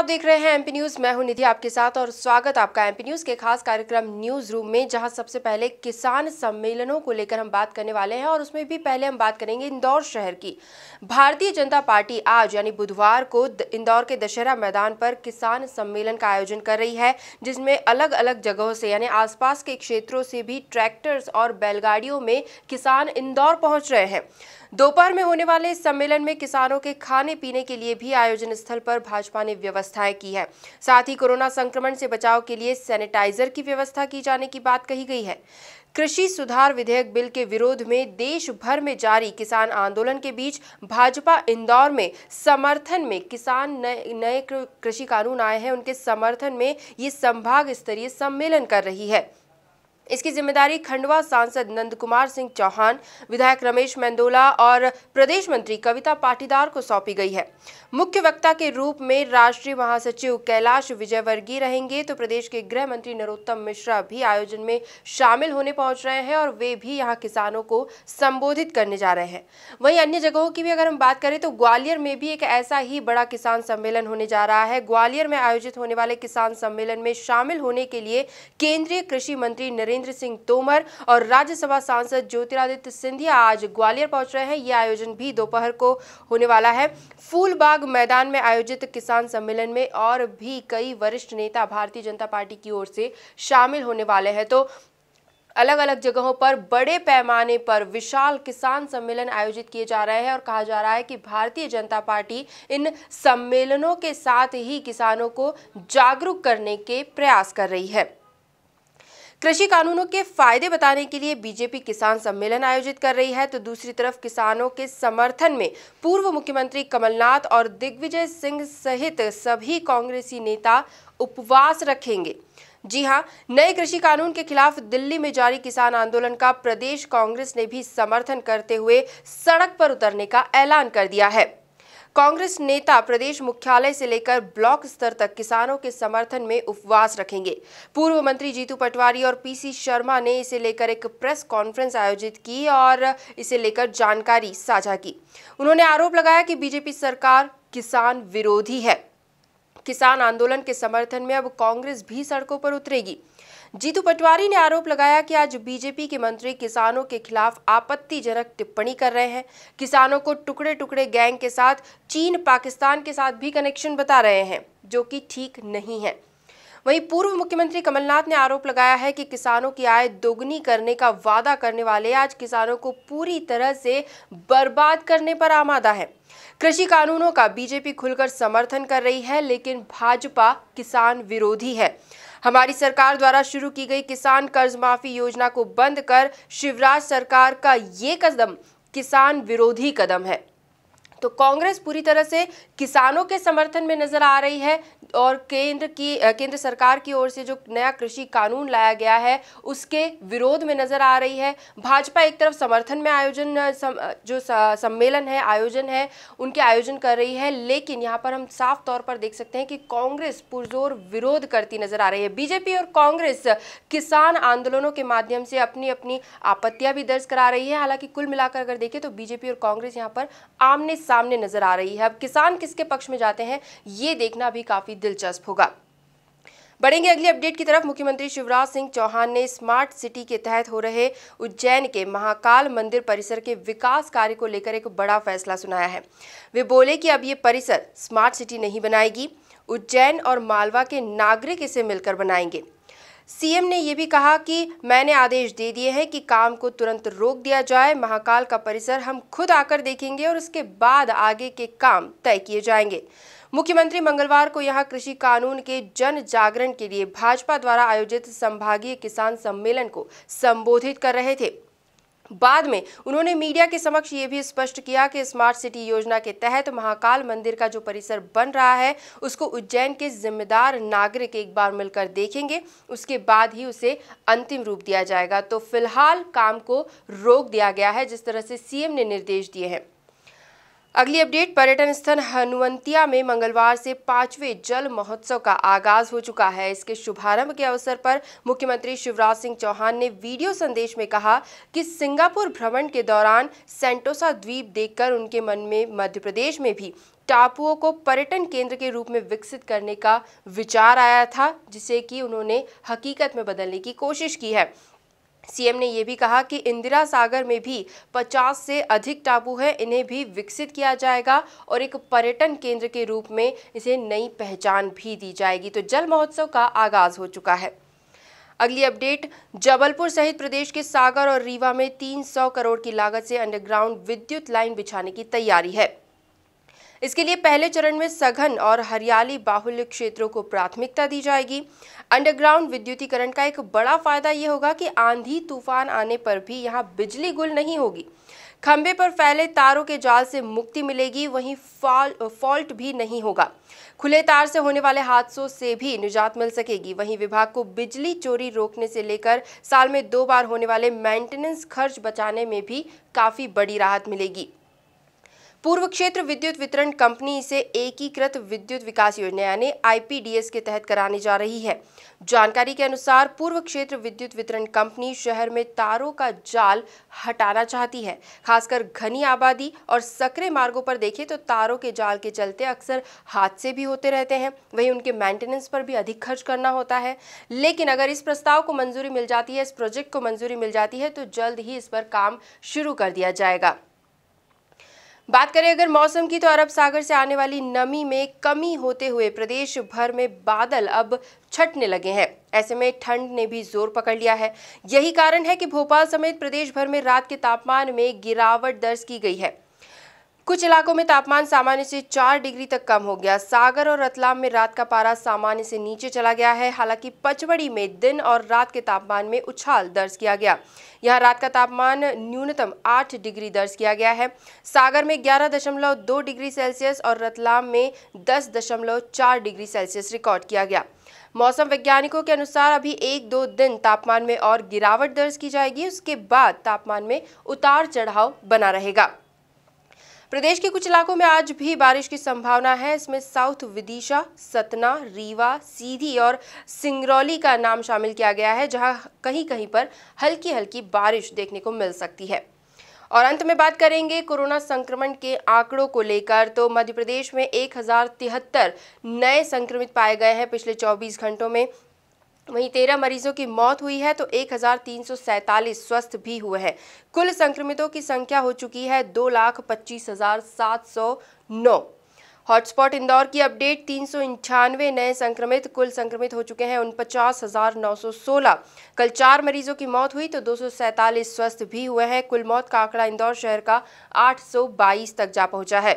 आप देख रहे हैं एमपी न्यूज मैं हूं निधि आपके साथ और स्वागत आपका एमपी न्यूज के खास कार्यक्रम न्यूज रूम में जहां सबसे पहले किसान सम्मेलनों को लेकर हम बात करने वाले हैं और उसमें भी पहले हम बात करेंगे इंदौर शहर की भारतीय जनता पार्टी आज यानी बुधवार को इंदौर के दशहरा मैदान पर किसान सम्मेलन का आयोजन कर रही है जिसमें अलग अलग जगहों से यानी आसपास के क्षेत्रों से भी ट्रैक्टर्स और बैलगाड़ियों में किसान इंदौर पहुंच रहे हैं दोपहर में होने वाले इस सम्मेलन में किसानों के खाने पीने के लिए भी आयोजन स्थल पर भाजपा ने व्यवस्थाएं की है साथ ही कोरोना संक्रमण से बचाव के लिए सैनिटाइजर की व्यवस्था की जाने की बात कही गई है कृषि सुधार विधेयक बिल के विरोध में देश भर में जारी किसान आंदोलन के बीच भाजपा इंदौर में समर्थन में किसान नए कृषि कानून आए हैं उनके समर्थन में ये संभाग स्तरीय सम्मेलन कर रही है इसकी जिम्मेदारी खंडवा सांसद नंद कुमार सिंह चौहान विधायक रमेश मेंदोला और प्रदेश मंत्री कविता पाटीदार को सौंपी गई है मुख्य वक्ता के रूप में राष्ट्रीय महासचिव कैलाश विजयवर्गीय रहेंगे तो प्रदेश के गृह मंत्री नरोत्तम मिश्रा भी आयोजन में शामिल होने पहुंच रहे हैं और वे भी यहाँ किसानों को संबोधित करने जा रहे हैं वहीं अन्य जगहों की भी अगर हम बात करें तो ग्वालियर में भी एक ऐसा ही बड़ा किसान सम्मेलन होने जा रहा है ग्वालियर में आयोजित होने वाले किसान सम्मेलन में शामिल होने के लिए केंद्रीय कृषि मंत्री नरेंद्र नरेंद्र सिंह तोमर और राज्यसभा सांसद ज्योतिरादित्य सिंधिया आज ग्वालियर पहुंच रहे हैं ये आयोजन भी दोपहर को होने वाला है फूलबाग मैदान में आयोजित किसान सम्मेलन में और भी कई वरिष्ठ नेता भारतीय जनता पार्टी की ओर से शामिल होने वाले हैं तो अलग अलग जगहों पर बड़े पैमाने पर विशाल किसान सम्मेलन आयोजित किए जा रहे हैं और कहा जा रहा है कि भारतीय जनता पार्टी इन सम्मेलनों के साथ ही किसानों को जागरूक करने के प्रयास कर रही है कृषि कानूनों के फायदे बताने के लिए बीजेपी किसान सम्मेलन आयोजित कर रही है तो दूसरी तरफ किसानों के समर्थन में पूर्व मुख्यमंत्री कमलनाथ और दिग्विजय सिंह सहित सभी कांग्रेसी नेता उपवास रखेंगे जी हां नए कृषि कानून के खिलाफ दिल्ली में जारी किसान आंदोलन का प्रदेश कांग्रेस ने भी समर्थन करते हुए सड़क पर उतरने का ऐलान कर दिया है कांग्रेस नेता प्रदेश मुख्यालय से लेकर ब्लॉक स्तर तक किसानों के समर्थन में उपवास रखेंगे पूर्व मंत्री जीतू पटवारी और पीसी शर्मा ने इसे लेकर एक प्रेस कॉन्फ्रेंस आयोजित की और इसे लेकर जानकारी साझा की उन्होंने आरोप लगाया कि बीजेपी सरकार किसान विरोधी है किसान आंदोलन के समर्थन में अब कांग्रेस भी सड़कों पर उतरेगी जीतू पटवारी ने आरोप लगाया कि आज बीजेपी के मंत्री किसानों के खिलाफ आपत्तिजनक टिप्पणी कर रहे हैं किसानों को टुकड़े टुकड़े गैंग के साथ चीन पाकिस्तान के साथ भी कनेक्शन बता रहे हैं जो कि ठीक नहीं है वहीं पूर्व मुख्यमंत्री कमलनाथ ने आरोप लगाया है कि किसानों की आय दोगुनी करने का वादा करने वाले आज किसानों को पूरी तरह से बर्बाद करने पर आमादा है कृषि कानूनों का बीजेपी खुलकर समर्थन कर रही है लेकिन भाजपा किसान विरोधी है हमारी सरकार द्वारा शुरू की गई किसान कर्ज माफी योजना को बंद कर शिवराज सरकार का ये कदम किसान विरोधी कदम है तो कांग्रेस पूरी तरह से किसानों के समर्थन में नजर आ रही है और केंद्र की केंद्र सरकार की ओर से जो नया कृषि कानून लाया गया है उसके विरोध में नजर आ रही है भाजपा एक तरफ समर्थन में आयोजन सम, जो सम्मेलन है आयोजन है उनके आयोजन कर रही है लेकिन यहाँ पर हम साफ तौर पर देख सकते हैं कि कांग्रेस पुरजोर विरोध करती नजर आ रही है बीजेपी और कांग्रेस किसान आंदोलनों के माध्यम से अपनी अपनी आपत्तियां भी दर्ज करा रही है हालांकि कुल मिलाकर अगर देखें तो बीजेपी और कांग्रेस यहाँ पर आमने सामने नजर आ रही है अब किसान किसके पक्ष में जाते हैं ये देखना भी काफी दिलचस्प होगा बढ़ेंगे अगली अपडेट की तरफ मुख्यमंत्री शिवराज सिंह चौहान ने स्मार्ट सिटी के तहत हो रहे उज्जैन के महाकाल मंदिर परिसर के विकास कार्य को लेकर एक बड़ा फैसला सुनाया है वे बोले कि अब ये परिसर स्मार्ट सिटी नहीं बनाएगी उज्जैन और मालवा के नागरिक इसे मिलकर बनाएंगे सीएम ने ये भी कहा कि मैंने आदेश दे दिए हैं कि काम को तुरंत रोक दिया जाए महाकाल का परिसर हम खुद आकर देखेंगे और उसके बाद आगे के काम तय किए जाएंगे मुख्यमंत्री मंगलवार को यहां कृषि कानून के जन जागरण के लिए भाजपा द्वारा आयोजित संभागीय किसान सम्मेलन को संबोधित कर रहे थे बाद में उन्होंने मीडिया के समक्ष ये भी स्पष्ट किया कि स्मार्ट सिटी योजना के तहत महाकाल मंदिर का जो परिसर बन रहा है उसको उज्जैन के जिम्मेदार नागरिक एक बार मिलकर देखेंगे उसके बाद ही उसे अंतिम रूप दिया जाएगा तो फिलहाल काम को रोक दिया गया है जिस तरह से सीएम ने निर्देश दिए हैं अगली अपडेट पर्यटन स्थल हनुवंतिया में मंगलवार से पांचवें जल महोत्सव का आगाज हो चुका है इसके शुभारंभ के अवसर पर मुख्यमंत्री शिवराज सिंह चौहान ने वीडियो संदेश में कहा कि सिंगापुर भ्रमण के दौरान सेंटोसा द्वीप देखकर उनके मन में मध्य प्रदेश में भी टापुओं को पर्यटन केंद्र के रूप में विकसित करने का विचार आया था जिसे कि उन्होंने हकीकत में बदलने की कोशिश की है सीएम ने यह भी कहा कि इंदिरा सागर में भी 50 से अधिक टापू हैं इन्हें भी विकसित किया जाएगा और एक पर्यटन केंद्र के रूप में इसे नई पहचान भी दी जाएगी तो जल महोत्सव का आगाज हो चुका है अगली अपडेट जबलपुर सहित प्रदेश के सागर और रीवा में 300 करोड़ की लागत से अंडरग्राउंड विद्युत लाइन बिछाने की तैयारी है इसके लिए पहले चरण में सघन और हरियाली बाहुल्य क्षेत्रों को प्राथमिकता दी जाएगी अंडरग्राउंड विद्युतीकरण का एक बड़ा फायदा ये होगा कि आंधी तूफान आने पर भी यहाँ बिजली गुल नहीं होगी खंबे पर फैले तारों के जाल से मुक्ति मिलेगी वहीं फॉल फॉल्ट भी नहीं होगा खुले तार से होने वाले हादसों से भी निजात मिल सकेगी वहीं विभाग को बिजली चोरी रोकने से लेकर साल में दो बार होने वाले मेंटेनेंस खर्च बचाने में भी काफ़ी बड़ी राहत मिलेगी पूर्व क्षेत्र विद्युत वितरण कंपनी इसे एकीकृत विद्युत विकास योजना यानी आईपीडीएस के तहत कराने जा रही है जानकारी के अनुसार पूर्व क्षेत्र विद्युत वितरण कंपनी शहर में तारों का जाल हटाना चाहती है खासकर घनी आबादी और सक्रिय मार्गों पर देखें तो तारों के जाल के चलते अक्सर हादसे भी होते रहते हैं वहीं उनके मेंटेनेंस पर भी अधिक खर्च करना होता है लेकिन अगर इस प्रस्ताव को मंजूरी मिल जाती है इस प्रोजेक्ट को मंजूरी मिल जाती है तो जल्द ही इस पर काम शुरू कर दिया जाएगा बात करें अगर मौसम की तो अरब सागर से आने वाली नमी में कमी होते हुए प्रदेश भर में बादल अब छटने लगे हैं ऐसे में ठंड ने भी जोर पकड़ लिया है यही कारण है कि भोपाल समेत प्रदेश भर में रात के तापमान में गिरावट दर्ज की गई है कुछ इलाकों में तापमान सामान्य से चार डिग्री तक कम हो गया सागर और रतलाम में रात का पारा सामान्य से नीचे चला गया है हालांकि पचवड़ी में दिन और रात के तापमान में उछाल दर्ज किया गया यहां रात का तापमान न्यूनतम आठ डिग्री दर्ज किया गया है सागर में ग्यारह दशमलव दो डिग्री सेल्सियस और रतलाम में चार डिग्री सेल्सियस रिकॉर्ड किया गया मौसम वैज्ञानिकों के अनुसार अभी एक दो दिन तापमान में और गिरावट दर्ज की जाएगी उसके बाद तापमान में उतार चढ़ाव बना रहेगा प्रदेश के कुछ इलाकों में आज भी बारिश की संभावना है इसमें साउथ विदिशा सतना रीवा सीधी और सिंगरौली का नाम शामिल किया गया है जहां कहीं कहीं पर हल्की हल्की बारिश देखने को मिल सकती है और अंत में बात करेंगे कोरोना संक्रमण के आंकड़ों को लेकर तो मध्य प्रदेश में एक नए संक्रमित पाए गए हैं पिछले 24 घंटों में वहीं तेरह मरीजों की मौत हुई है तो एक स्वस्थ भी हुए हैं कुल संक्रमितों की संख्या हो चुकी है दो लाख पच्चीस हजार सात सौ नौ हॉटस्पॉट इंदौर की अपडेट तीन सौ नए संक्रमित कुल संक्रमित हो चुके हैं उनपचास हजार नौ सौ सोलह कल चार मरीजों की मौत हुई तो दो सौ सैंतालीस स्वस्थ भी हुए हैं कुल मौत का आंकड़ा इंदौर शहर का आठ सौ बाईस तक जा पहुंचा है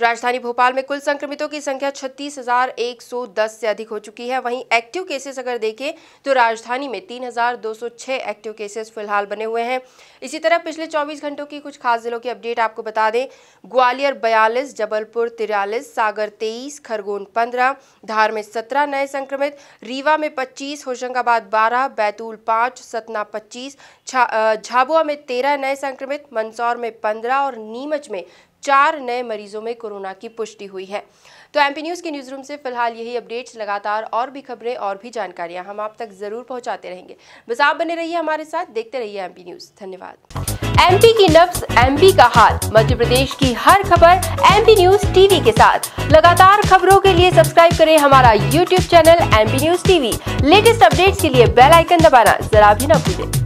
राजधानी भोपाल में कुल संक्रमितों की संख्या 36,110 से अधिक हो चुकी है वहीं एक्टिव केसेस अगर देखें तो राजधानी में 3,206 एक्टिव केसेस फिलहाल बने हुए हैं इसी तरह पिछले 24 घंटों की कुछ खास जिलों की अपडेट आपको बता दें ग्वालियर बयालीस जबलपुर तिरालीस सागर तेईस खरगोन पंद्रह धार में सत्रह नए संक्रमित रीवा में पच्चीस होशंगाबाद बारह बैतूल पाँच सतना पच्चीस झाबुआ में तेरह नए संक्रमित मंदसौर में पंद्रह और नीमच में चार नए मरीजों में कोरोना की पुष्टि हुई है तो एमपी न्यूज़ के न्यूज़ रूम से फिलहाल यही अपडेट्स लगातार और भी खबरें और भी जानकारियां हम आप तक ज़रूर पहुंचाते रहेंगे बस आप बने रहिए हमारे साथ देखते रहिए एमपी न्यूज़ धन्यवाद एमपी की नब्स एमपी का हाल मध्य प्रदेश की हर खबर एमपी न्यूज़ टीवी के साथ लगातार खबरों के लिए सब्सक्राइब करें हमारा YouTube channel MP news TV latest updates के लिए बेल आइकन दबाना जरा भी ना भूलें